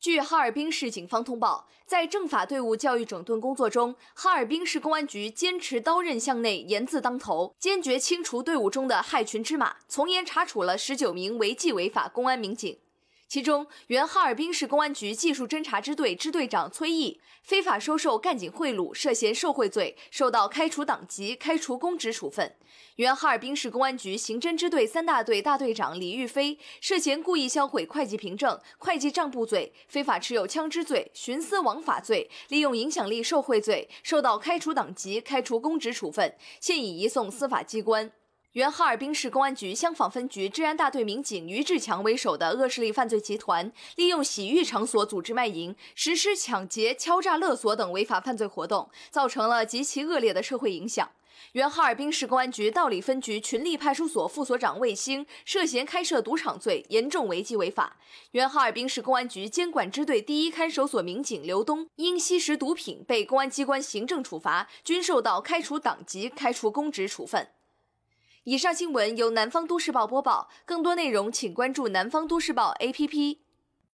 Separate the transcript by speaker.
Speaker 1: 据哈尔滨市警方通报，在政法队伍教育整顿工作中，哈尔滨市公安局坚持刀刃向内、严字当头，坚决清除队伍中的害群之马，从严查处了十九名违纪违法公安民警。其中，原哈尔滨市公安局技术侦查支队支队长崔毅非法收受干警贿赂，涉嫌受贿罪，受到开除党籍、开除公职处分；原哈尔滨市公安局刑侦支队三大队大队长李玉飞涉嫌故意销毁会计凭证、会计账簿罪、非法持有枪支罪、徇私枉法罪、利用影响力受贿罪，受到开除党籍、开除公职处分，现已移送司法机关。原哈尔滨市公安局香坊分局治安大队民警于志强为首的恶势力犯罪集团，利用洗浴场所组织卖淫，实施抢劫、敲诈勒索等违法犯罪活动，造成了极其恶劣的社会影响。原哈尔滨市公安局道里分局群力派出所副所长魏星涉嫌开设赌场罪，严重违纪违法。原哈尔滨市公安局监管支队第一看守所民警刘东因吸食毒品被公安机关行政处罚，均受到开除党籍、开除公职处分。以上新闻由南方都市报播报。更多内容，请关注南方都市报 A P P。